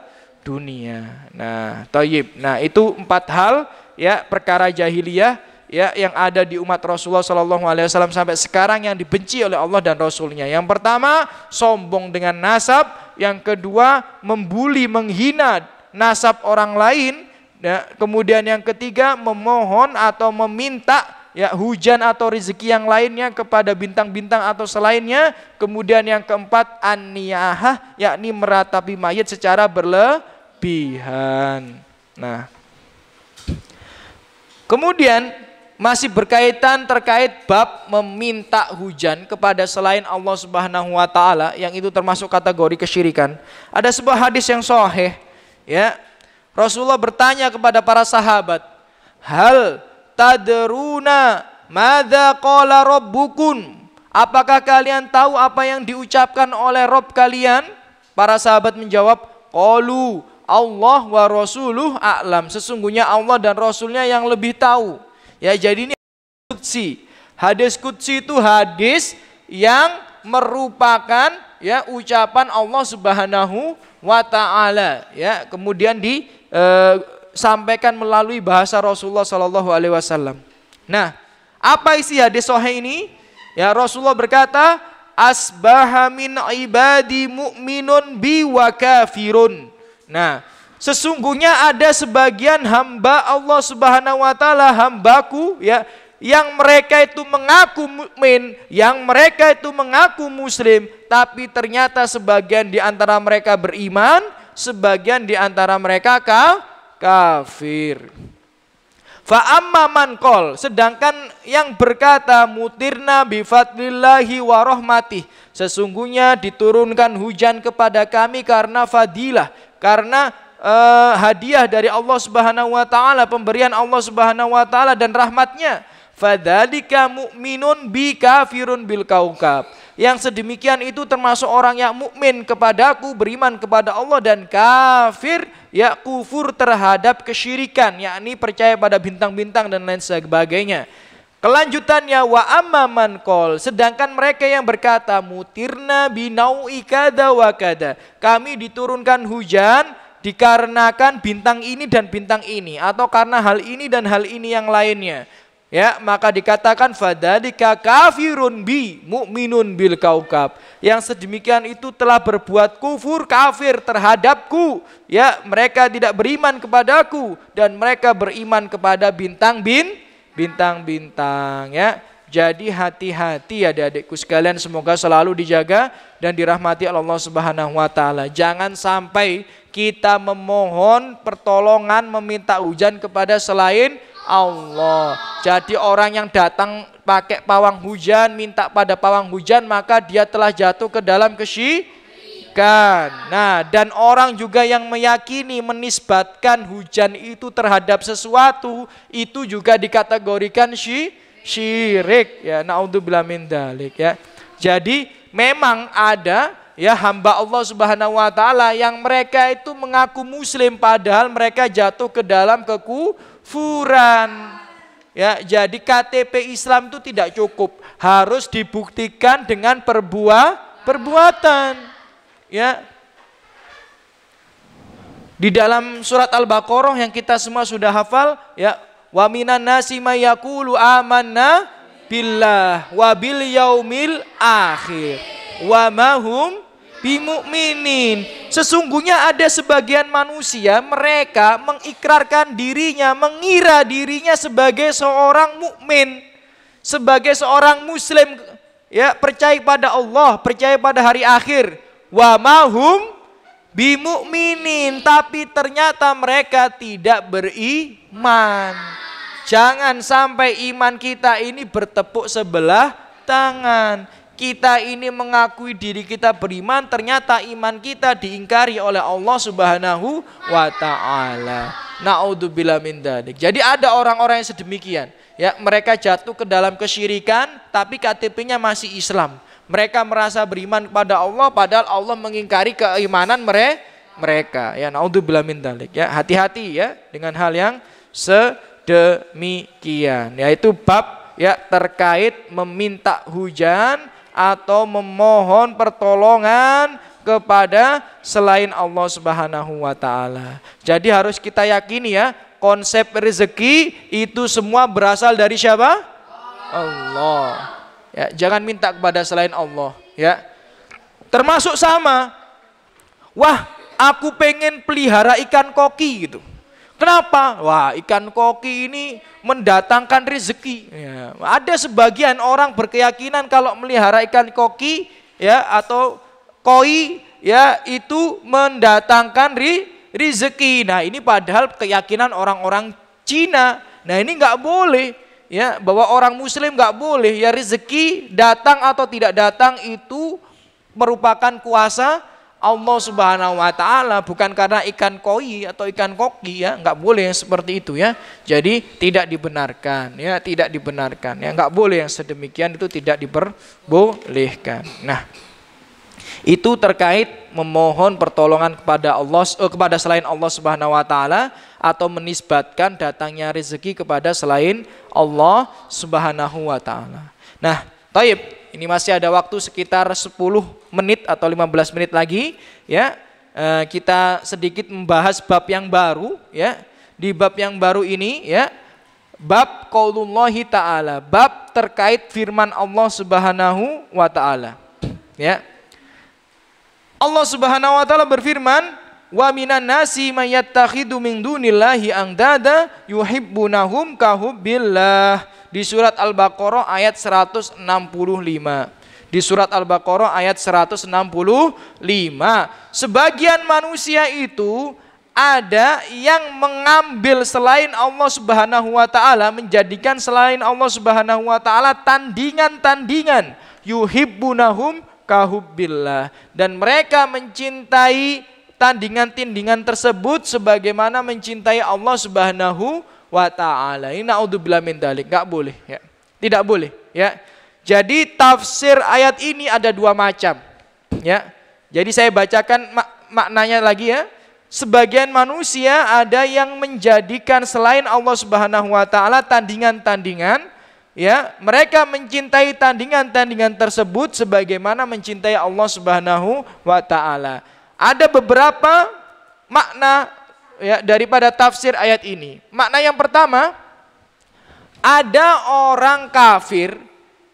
dunia. Nah, toyib. Nah, itu empat hal ya perkara jahiliyah ya yang ada di umat Rasulullah Shallallahu Alaihi Wasallam sampai sekarang yang dibenci oleh Allah dan Rasulnya. Yang pertama sombong dengan nasab, yang kedua membuli menghina nasab orang lain, ya, kemudian yang ketiga memohon atau meminta ya hujan atau rezeki yang lainnya kepada bintang-bintang atau selainnya. Kemudian yang keempat aniyahah yakni meratapi mayat secara berlebihan. Nah, kemudian masih berkaitan terkait bab meminta hujan kepada selain Allah Subhanahu wa taala yang itu termasuk kategori kesyirikan. Ada sebuah hadis yang sahih ya. Rasulullah bertanya kepada para sahabat, "Hal tadruna madza qala rabbukum?" Apakah kalian tahu apa yang diucapkan oleh Rob kalian? Para sahabat menjawab, "Qalu Allah wa rasuluh a'lam." Sesungguhnya Allah dan rasulnya yang lebih tahu. Ya, jadi ini hadis kutsi. Hadis kutsi itu hadis yang merupakan ya ucapan Allah Subhanahu wa taala ya kemudian disampaikan e, melalui bahasa Rasulullah sallallahu alaihi wasallam. Nah, apa isi hadis sahih ini? Ya Rasulullah berkata, "Asbaha min ibadi mu'minun bi wa kafirun." Nah, sesungguhnya ada sebagian hamba Allah Subhanahu wa taala hambaku ya yang mereka itu mengaku mukmin, yang mereka itu mengaku muslim, tapi ternyata sebagian di antara mereka beriman, sebagian di antara mereka ka kafir. Fa amma man kol, sedangkan yang berkata mutirna bi fadlillahi wa rahmati, sesungguhnya diturunkan hujan kepada kami karena fadilah, karena uh, hadiah dari Allah Subhanahu wa taala, pemberian Allah Subhanahu wa taala dan rahmatnya. Fadzalika mu'minun bi kafirun bil kaukab. Yang sedemikian itu termasuk orang yang mukmin kepadaku, beriman kepada Allah dan kafir ya kufur terhadap kesyirikan, yakni percaya pada bintang-bintang dan lain sebagainya. Kelanjutannya wa amman kol. Sedangkan mereka yang berkata mutirna binau ikada wakada. Kami diturunkan hujan dikarenakan bintang ini dan bintang ini atau karena hal ini dan hal ini yang lainnya ya maka dikatakan fadadika kafirun bi mukminun bil kaukab yang sedemikian itu telah berbuat kufur kafir terhadapku ya mereka tidak beriman kepadaku dan mereka beriman kepada bintang bin bintang-bintang ya jadi hati-hati adik-adikku sekalian semoga selalu dijaga dan dirahmati Allah Subhanahu wa taala. Jangan sampai kita memohon pertolongan meminta hujan kepada selain Allah. Jadi orang yang datang pakai pawang hujan minta pada pawang hujan maka dia telah jatuh ke dalam kesyirik Kan. Nah, dan orang juga yang meyakini menisbatkan hujan itu terhadap sesuatu itu juga dikategorikan syirik syirik ya naudzubillah min dalik ya. Jadi memang ada ya hamba Allah Subhanahu wa taala yang mereka itu mengaku muslim padahal mereka jatuh ke dalam kekufuran. Ya, jadi KTP Islam itu tidak cukup, harus dibuktikan dengan perbuah perbuatan. Ya. Di dalam surat Al-Baqarah yang kita semua sudah hafal, ya Wa minan nasi mayakulu amanna billah wa bil yaumil akhir wa mahum bimu'minin. Sesungguhnya ada sebagian manusia mereka mengikrarkan dirinya, mengira dirinya sebagai seorang mukmin, sebagai seorang muslim, ya percaya pada Allah, percaya pada hari akhir. Wa mahum bimukminin tapi ternyata mereka tidak beriman. Jangan sampai iman kita ini bertepuk sebelah tangan. Kita ini mengakui diri kita beriman, ternyata iman kita diingkari oleh Allah Subhanahu wa taala. Nauzubillah min Jadi ada orang-orang yang sedemikian, ya mereka jatuh ke dalam kesyirikan tapi KTP-nya masih Islam mereka merasa beriman kepada Allah padahal Allah mengingkari keimanan mereka mereka ya naudzubillah min dalik ya hati-hati ya dengan hal yang sedemikian yaitu bab ya terkait meminta hujan atau memohon pertolongan kepada selain Allah Subhanahu wa taala. Jadi harus kita yakini ya, konsep rezeki itu semua berasal dari siapa? Allah. Ya, jangan minta kepada selain Allah, ya. Termasuk sama, wah aku pengen pelihara ikan koki gitu. Kenapa? Wah ikan koki ini mendatangkan rezeki. Ya, ada sebagian orang berkeyakinan kalau melihara ikan koki ya atau koi ya itu mendatangkan ri, rezeki. Nah ini padahal keyakinan orang-orang Cina. Nah ini nggak boleh ya bahwa orang muslim nggak boleh ya rezeki datang atau tidak datang itu merupakan kuasa Allah Subhanahu wa taala bukan karena ikan koi atau ikan koki ya nggak boleh yang seperti itu ya jadi tidak dibenarkan ya tidak dibenarkan ya nggak boleh yang sedemikian itu tidak diperbolehkan nah itu terkait memohon pertolongan kepada Allah eh, kepada selain Allah Subhanahu wa taala atau menisbatkan datangnya rezeki kepada selain Allah Subhanahu wa taala. Nah, taib ini masih ada waktu sekitar 10 menit atau 15 menit lagi ya. Eh, kita sedikit membahas bab yang baru ya. Di bab yang baru ini ya bab qaulullah taala, bab terkait firman Allah Subhanahu wa taala. Ya. Allah Subhanahu wa taala berfirman, "Wa minan nasi mayattakhidhu min dunillahi angdada yuhibbunahum kahubbillah." Di surat Al-Baqarah ayat 165. Di surat Al-Baqarah ayat 165, sebagian manusia itu ada yang mengambil selain Allah Subhanahu wa taala menjadikan selain Allah Subhanahu wa taala tandingan-tandingan yuhibbunahum Kahubillah dan mereka mencintai tandingan-tindingan tersebut sebagaimana mencintai Allah Subhanahu wa taala. naudzubillah min dalik, enggak boleh ya. Tidak boleh ya. Jadi tafsir ayat ini ada dua macam ya. Jadi saya bacakan mak maknanya lagi ya. Sebagian manusia ada yang menjadikan selain Allah Subhanahu wa taala tandingan-tandingan ya mereka mencintai tandingan-tandingan tersebut sebagaimana mencintai Allah Subhanahu wa taala. Ada beberapa makna ya daripada tafsir ayat ini. Makna yang pertama ada orang kafir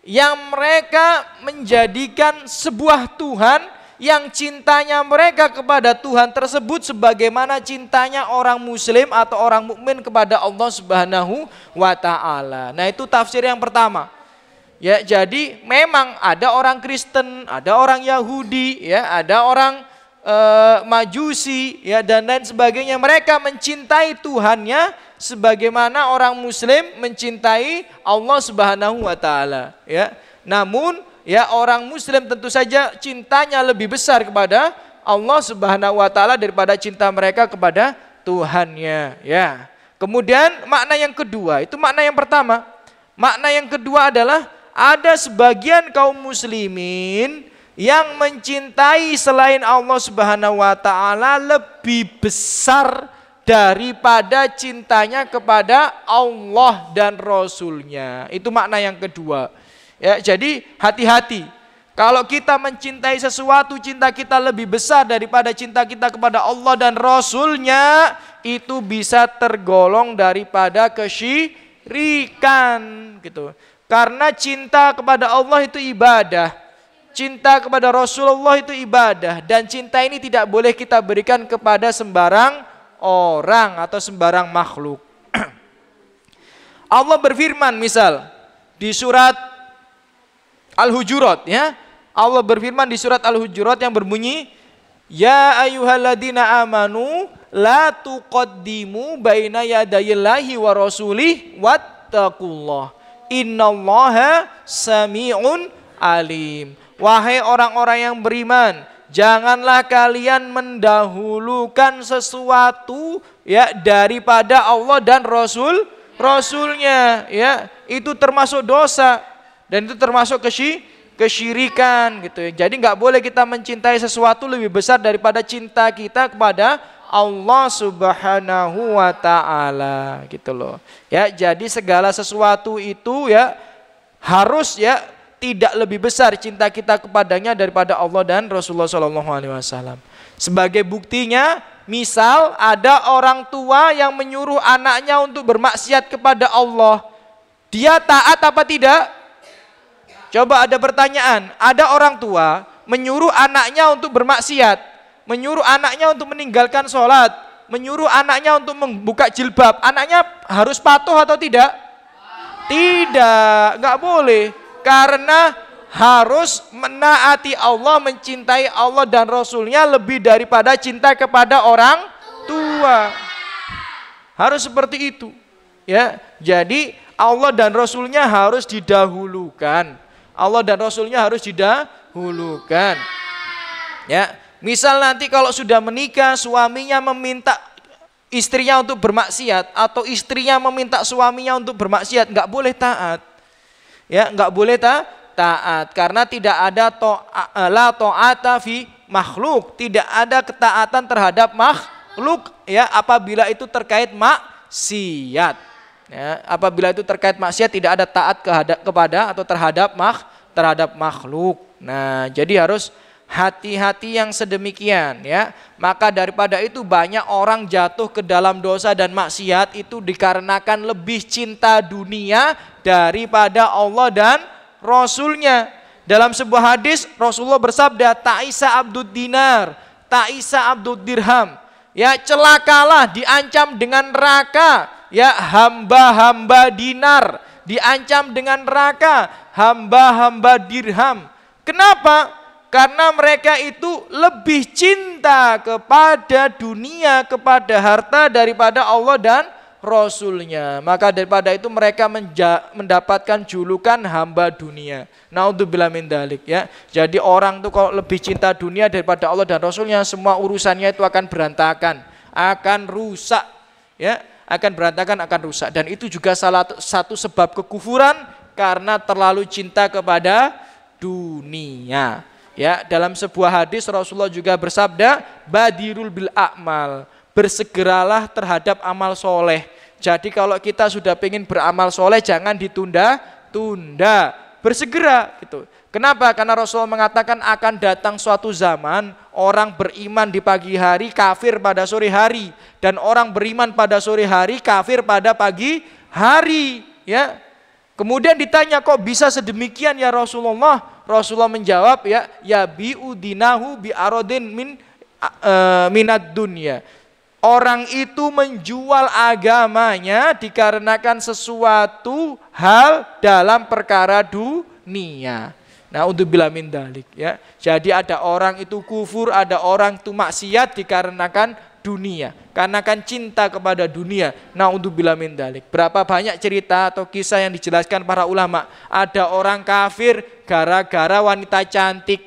yang mereka menjadikan sebuah tuhan yang cintanya mereka kepada Tuhan tersebut sebagaimana cintanya orang muslim atau orang mukmin kepada Allah Subhanahu wa taala. Nah, itu tafsir yang pertama. Ya, jadi memang ada orang Kristen, ada orang Yahudi, ya, ada orang uh, Majusi, ya dan lain sebagainya. Mereka mencintai Tuhannya sebagaimana orang muslim mencintai Allah Subhanahu wa taala, ya. Namun ya orang muslim tentu saja cintanya lebih besar kepada Allah Subhanahu wa taala daripada cinta mereka kepada Tuhannya ya. Kemudian makna yang kedua, itu makna yang pertama. Makna yang kedua adalah ada sebagian kaum muslimin yang mencintai selain Allah Subhanahu wa taala lebih besar daripada cintanya kepada Allah dan Rasulnya. Itu makna yang kedua. Ya, jadi hati-hati. Kalau kita mencintai sesuatu, cinta kita lebih besar daripada cinta kita kepada Allah dan Rasulnya, itu bisa tergolong daripada kesyirikan. Gitu. Karena cinta kepada Allah itu ibadah. Cinta kepada Rasulullah itu ibadah. Dan cinta ini tidak boleh kita berikan kepada sembarang orang atau sembarang makhluk. *clears throat* Allah berfirman misal di surat Al-Hujurat ya. Allah berfirman di surat Al-Hujurat yang berbunyi Ya ayyuhalladzina amanu la tuqaddimu baina yadayillahi wa rasulih wattaqullah. Innallaha sami'un alim. Wahai orang-orang yang beriman, janganlah kalian mendahulukan sesuatu ya daripada Allah dan Rasul Rasulnya ya itu termasuk dosa dan itu termasuk kesy kesyirikan gitu ya. Jadi nggak boleh kita mencintai sesuatu lebih besar daripada cinta kita kepada Allah Subhanahu wa taala gitu loh. Ya, jadi segala sesuatu itu ya harus ya tidak lebih besar cinta kita kepadanya daripada Allah dan Rasulullah Shallallahu alaihi wasallam. Sebagai buktinya, misal ada orang tua yang menyuruh anaknya untuk bermaksiat kepada Allah. Dia taat apa tidak? Coba ada pertanyaan, ada orang tua menyuruh anaknya untuk bermaksiat, menyuruh anaknya untuk meninggalkan sholat, menyuruh anaknya untuk membuka jilbab, anaknya harus patuh atau tidak? Tidak, nggak boleh, karena harus menaati Allah, mencintai Allah dan Rasulnya lebih daripada cinta kepada orang tua. Harus seperti itu, ya. Jadi Allah dan Rasulnya harus didahulukan Allah dan Rasulnya harus didahulukan. Ya, misal nanti kalau sudah menikah suaminya meminta istrinya untuk bermaksiat atau istrinya meminta suaminya untuk bermaksiat nggak boleh taat ya nggak boleh ta taat karena tidak ada to eh, la taata fi makhluk tidak ada ketaatan terhadap makhluk ya apabila itu terkait maksiat Ya, apabila itu terkait maksiat tidak ada taat kehadap, kepada atau terhadap mak terhadap makhluk. Nah, jadi harus hati-hati yang sedemikian ya. Maka daripada itu banyak orang jatuh ke dalam dosa dan maksiat itu dikarenakan lebih cinta dunia daripada Allah dan Rasulnya. Dalam sebuah hadis Rasulullah bersabda Ta'isa abdud dinar, Ta'isa abdud dirham. Ya celakalah diancam dengan neraka ya hamba-hamba dinar diancam dengan neraka, hamba-hamba dirham. Kenapa? Karena mereka itu lebih cinta kepada dunia, kepada harta daripada Allah dan Rasulnya. Maka daripada itu mereka mendapatkan julukan hamba dunia. Naudzubillah min dalik ya. Jadi orang tuh kalau lebih cinta dunia daripada Allah dan Rasulnya, semua urusannya itu akan berantakan, akan rusak ya akan berantakan, akan rusak. Dan itu juga salah satu sebab kekufuran karena terlalu cinta kepada dunia. Ya, dalam sebuah hadis Rasulullah juga bersabda, "Badirul bil a'mal." Bersegeralah terhadap amal soleh. Jadi kalau kita sudah ingin beramal soleh, jangan ditunda-tunda. Bersegera gitu. Kenapa? Karena Rasul mengatakan akan datang suatu zaman orang beriman di pagi hari, kafir pada sore hari dan orang beriman pada sore hari, kafir pada pagi hari, ya. Kemudian ditanya kok bisa sedemikian ya Rasulullah? Rasulullah menjawab ya, ya bi udinahu bi arodin min uh, e, minat dunia. Orang itu menjual agamanya dikarenakan sesuatu hal dalam perkara dunia. Naudzubillah min dalik ya. Jadi ada orang itu kufur, ada orang itu maksiat dikarenakan dunia, kan cinta kepada dunia. Naudzubillah min dalik. Berapa banyak cerita atau kisah yang dijelaskan para ulama, ada orang kafir gara-gara wanita cantik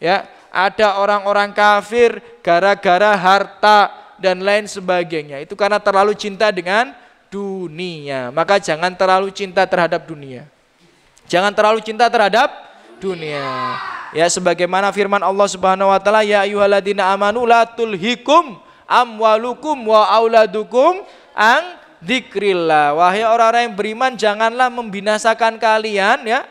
ya. Ada orang-orang kafir gara-gara harta dan lain sebagainya. Itu karena terlalu cinta dengan dunia. Maka jangan terlalu cinta terhadap dunia. Jangan terlalu cinta terhadap dunia. Ya sebagaimana firman Allah Subhanahu wa taala ya ayyuhalladzina amanu la tulhikum amwalukum wa auladukum ang dzikrillah. Wahai orang-orang yang beriman janganlah membinasakan kalian ya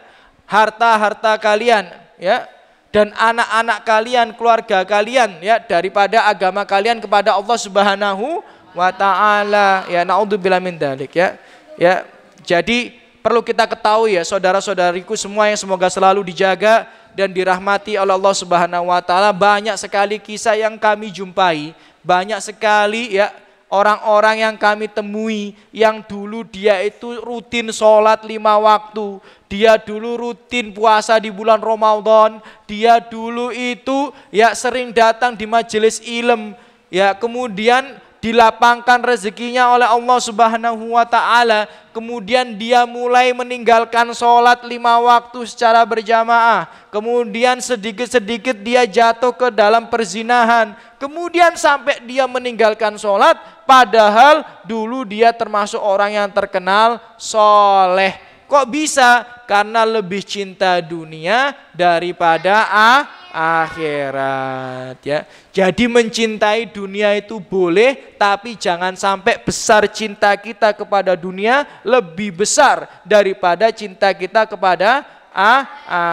harta-harta kalian ya dan anak-anak kalian, keluarga kalian ya daripada agama kalian kepada Allah Subhanahu wa taala. Ya naudzubillah min dalik ya. Ya. Jadi perlu kita ketahui ya saudara-saudariku semua yang semoga selalu dijaga dan dirahmati oleh Allah Subhanahu wa taala banyak sekali kisah yang kami jumpai, banyak sekali ya orang-orang yang kami temui yang dulu dia itu rutin sholat lima waktu, dia dulu rutin puasa di bulan Ramadan, dia dulu itu ya sering datang di majelis ilm, ya kemudian dilapangkan rezekinya oleh Allah Subhanahu wa taala, kemudian dia mulai meninggalkan solat lima waktu secara berjamaah, kemudian sedikit-sedikit dia jatuh ke dalam perzinahan, kemudian sampai dia meninggalkan solat padahal dulu dia termasuk orang yang terkenal soleh. Kok bisa? Karena lebih cinta dunia daripada ah akhirat ya. Jadi mencintai dunia itu boleh tapi jangan sampai besar cinta kita kepada dunia lebih besar daripada cinta kita kepada ah,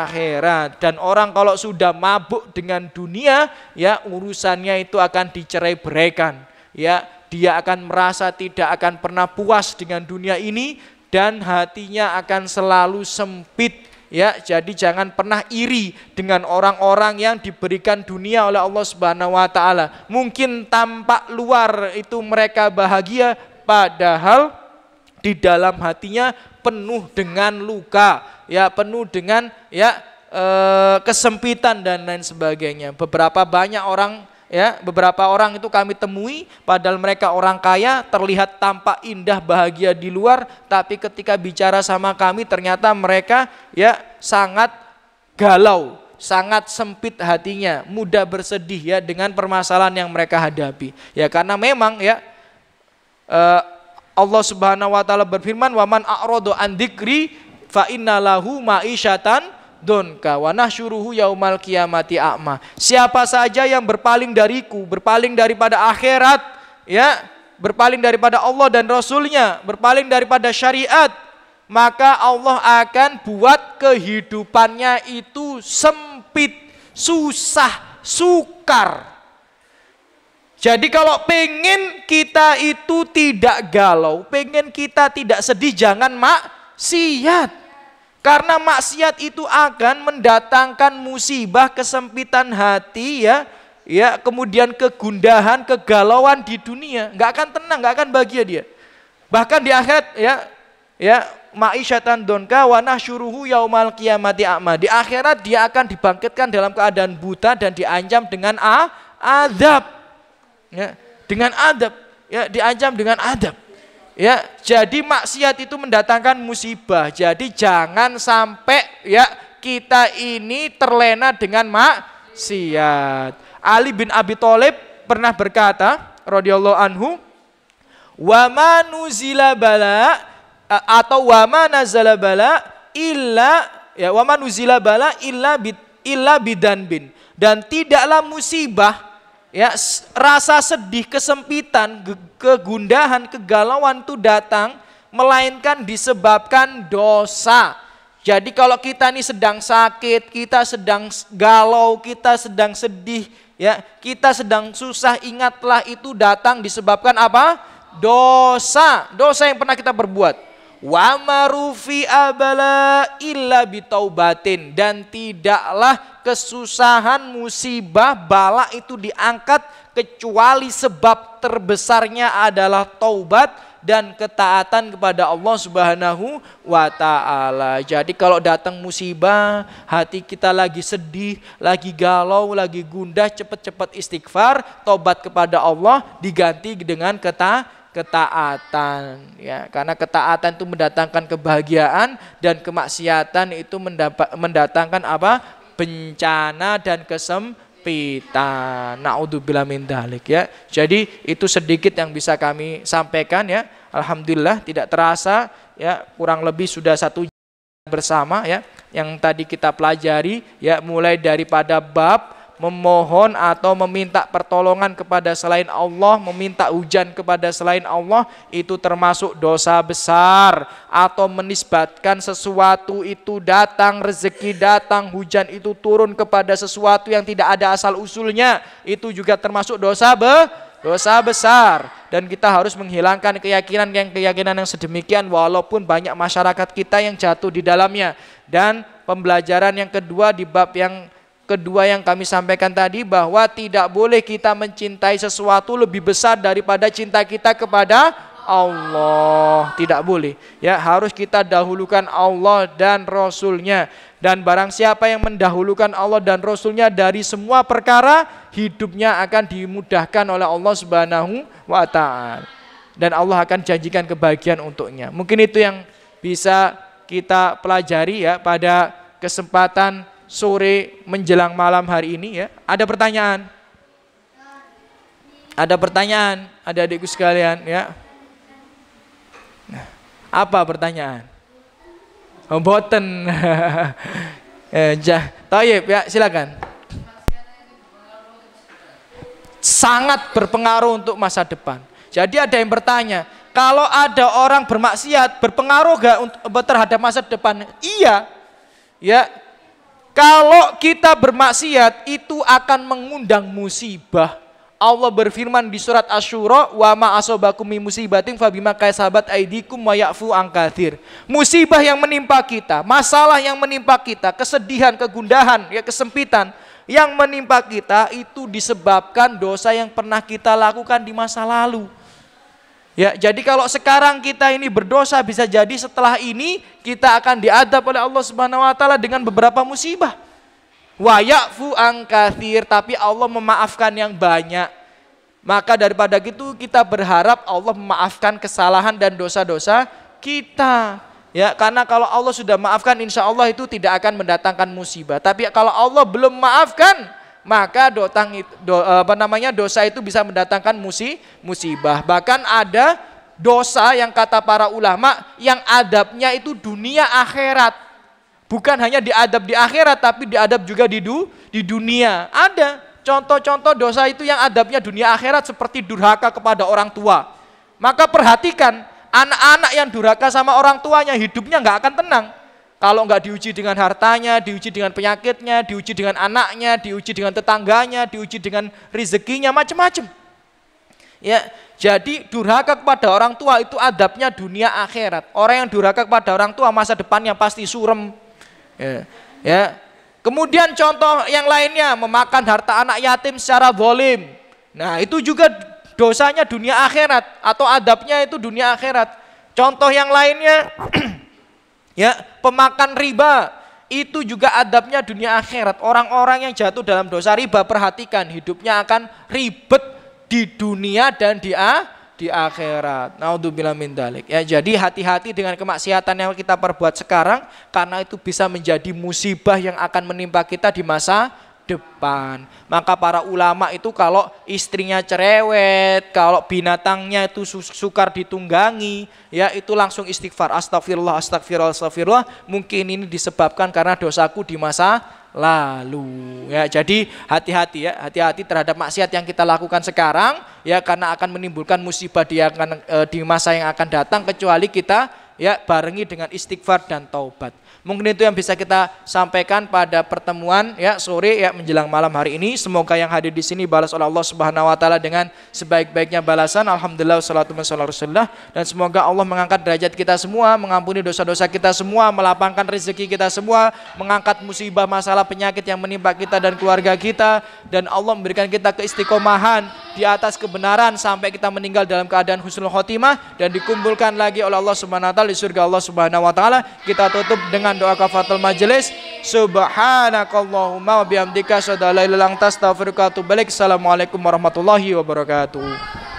akhirat. Dan orang kalau sudah mabuk dengan dunia ya urusannya itu akan dicerai beraikan ya. Dia akan merasa tidak akan pernah puas dengan dunia ini dan hatinya akan selalu sempit Ya, jadi jangan pernah iri dengan orang-orang yang diberikan dunia oleh Allah Subhanahu wa taala. Mungkin tampak luar itu mereka bahagia padahal di dalam hatinya penuh dengan luka, ya penuh dengan ya eh, kesempitan dan lain sebagainya. Beberapa banyak orang ya beberapa orang itu kami temui padahal mereka orang kaya terlihat tampak indah bahagia di luar tapi ketika bicara sama kami ternyata mereka ya sangat galau sangat sempit hatinya mudah bersedih ya dengan permasalahan yang mereka hadapi ya karena memang ya eh, Allah Subhanahu wa taala berfirman waman a'radu an dzikri fa innalahu ma'isyatan dunka wa nahsyuruhu yaumal kiamati a'ma. Siapa saja yang berpaling dariku, berpaling daripada akhirat, ya, berpaling daripada Allah dan Rasulnya, berpaling daripada syariat, maka Allah akan buat kehidupannya itu sempit, susah, sukar. Jadi kalau pengen kita itu tidak galau, pengen kita tidak sedih, jangan maksiat. Karena maksiat itu akan mendatangkan musibah, kesempitan hati ya, ya kemudian kegundahan, kegalauan di dunia. Nggak akan tenang, nggak akan bahagia dia. Bahkan di akhirat ya ya ma'isyatan donka wa nahsyuruhu yaumal qiyamati a'ma. Di akhirat dia akan dibangkitkan dalam keadaan buta dan diancam dengan a azab. Ya, dengan adab. Ya, diancam dengan adab. Ya, jadi maksiat itu mendatangkan musibah. Jadi jangan sampai ya kita ini terlena dengan maksiat. Ali bin Abi Thalib pernah berkata, radhiyallahu anhu, "Wa manuzila bala atau wa manazala bala illa ya wa manuzila bala illa bid, illa bidan bin." Dan tidaklah musibah Ya, rasa sedih, kesempitan, kegundahan, kegalauan itu datang melainkan disebabkan dosa. Jadi kalau kita ini sedang sakit, kita sedang galau, kita sedang sedih, ya, kita sedang susah, ingatlah itu datang disebabkan apa? Dosa. Dosa yang pernah kita perbuat. Wa marufi abala illa bitaubatin dan tidaklah kesusahan, musibah, bala itu diangkat kecuali sebab terbesarnya adalah taubat dan ketaatan kepada Allah Subhanahu wa taala. Jadi kalau datang musibah, hati kita lagi sedih, lagi galau, lagi gundah, cepat-cepat istighfar, tobat kepada Allah diganti dengan keta ketaatan ya karena ketaatan itu mendatangkan kebahagiaan dan kemaksiatan itu mendapat mendatangkan apa bencana dan kesempitan. Naudzubillah min dalik ya. Jadi itu sedikit yang bisa kami sampaikan ya. Alhamdulillah tidak terasa ya kurang lebih sudah satu jam bersama ya yang tadi kita pelajari ya mulai daripada bab memohon atau meminta pertolongan kepada selain Allah, meminta hujan kepada selain Allah, itu termasuk dosa besar. Atau menisbatkan sesuatu itu datang, rezeki datang, hujan itu turun kepada sesuatu yang tidak ada asal-usulnya, itu juga termasuk dosa be dosa besar dan kita harus menghilangkan keyakinan yang keyakinan yang sedemikian walaupun banyak masyarakat kita yang jatuh di dalamnya dan pembelajaran yang kedua di bab yang kedua yang kami sampaikan tadi bahwa tidak boleh kita mencintai sesuatu lebih besar daripada cinta kita kepada Allah tidak boleh ya harus kita dahulukan Allah dan Rasulnya dan barang siapa yang mendahulukan Allah dan Rasulnya dari semua perkara hidupnya akan dimudahkan oleh Allah Subhanahu wa taala dan Allah akan janjikan kebahagiaan untuknya mungkin itu yang bisa kita pelajari ya pada kesempatan sore menjelang malam hari ini ya. Ada pertanyaan? Ada pertanyaan, ada adikku sekalian ya. Nah, apa pertanyaan? Oh, boten. *laughs* eh, jah. ya, silakan. Sangat berpengaruh untuk masa depan. Jadi ada yang bertanya, kalau ada orang bermaksiat berpengaruh gak untuk terhadap masa depan? Iya. Ya, kalau kita bermaksiat itu akan mengundang musibah. Allah berfirman di surat Asyura, "Wa ma asabakum min musibatin fabima kasabat aydikum wa ya'fu an Musibah yang menimpa kita, masalah yang menimpa kita, kesedihan, kegundahan, ya kesempitan yang menimpa kita itu disebabkan dosa yang pernah kita lakukan di masa lalu. Ya, jadi kalau sekarang kita ini berdosa bisa jadi setelah ini kita akan diadab oleh Allah Subhanahu wa taala dengan beberapa musibah. Wa ya'fu an kathir, tapi Allah memaafkan yang banyak. Maka daripada itu kita berharap Allah memaafkan kesalahan dan dosa-dosa kita. Ya, karena kalau Allah sudah maafkan insya Allah itu tidak akan mendatangkan musibah. Tapi kalau Allah belum maafkan, maka dotang itu, do, eh, apa namanya dosa itu bisa mendatangkan musi, musibah. Bahkan ada dosa yang kata para ulama yang adabnya itu dunia akhirat. Bukan hanya diadab di akhirat tapi diadab juga di du, di dunia. Ada contoh-contoh dosa itu yang adabnya dunia akhirat seperti durhaka kepada orang tua. Maka perhatikan anak-anak yang durhaka sama orang tuanya hidupnya nggak akan tenang. Kalau nggak diuji dengan hartanya, diuji dengan penyakitnya, diuji dengan anaknya, diuji dengan tetangganya, diuji dengan rezekinya, macam-macam. Ya, jadi durhaka kepada orang tua itu adabnya dunia akhirat. Orang yang durhaka kepada orang tua masa depannya pasti surem. Ya, ya. Kemudian contoh yang lainnya memakan harta anak yatim secara volim. Nah, itu juga dosanya dunia akhirat atau adabnya itu dunia akhirat. Contoh yang lainnya *clears throat* ya pemakan riba itu juga adabnya dunia akhirat. Orang-orang yang jatuh dalam dosa riba perhatikan hidupnya akan ribet di dunia dan di a di akhirat. Naudzubillah min dalik. Ya, jadi hati-hati dengan kemaksiatan yang kita perbuat sekarang karena itu bisa menjadi musibah yang akan menimpa kita di masa depan. Maka para ulama itu kalau istrinya cerewet, kalau binatangnya itu sukar ditunggangi, ya itu langsung istighfar. Astagfirullah, astagfirullah, astagfirullah. Mungkin ini disebabkan karena dosaku di masa lalu. Ya, jadi hati-hati ya, hati-hati terhadap maksiat yang kita lakukan sekarang ya karena akan menimbulkan musibah di akan eh, di masa yang akan datang kecuali kita ya barengi dengan istighfar dan taubat. Mungkin itu yang bisa kita sampaikan pada pertemuan ya sore ya menjelang malam hari ini. Semoga yang hadir di sini balas oleh Allah Subhanahu wa taala dengan sebaik-baiknya balasan. Alhamdulillah salatu wassalamu dan semoga Allah mengangkat derajat kita semua, mengampuni dosa-dosa kita semua, melapangkan rezeki kita semua, mengangkat musibah masalah penyakit yang menimpa kita dan keluarga kita dan Allah memberikan kita keistiqomahan di atas kebenaran sampai kita meninggal dalam keadaan husnul khotimah dan dikumpulkan lagi oleh Allah Subhanahu wa taala di surga Allah Subhanahu wa taala. Kita tutup dengan doa kafatul majelis. Subhanakallahumma wabihamdika bihamdika syadalai tas balik. Assalamualaikum warahmatullahi wabarakatuh.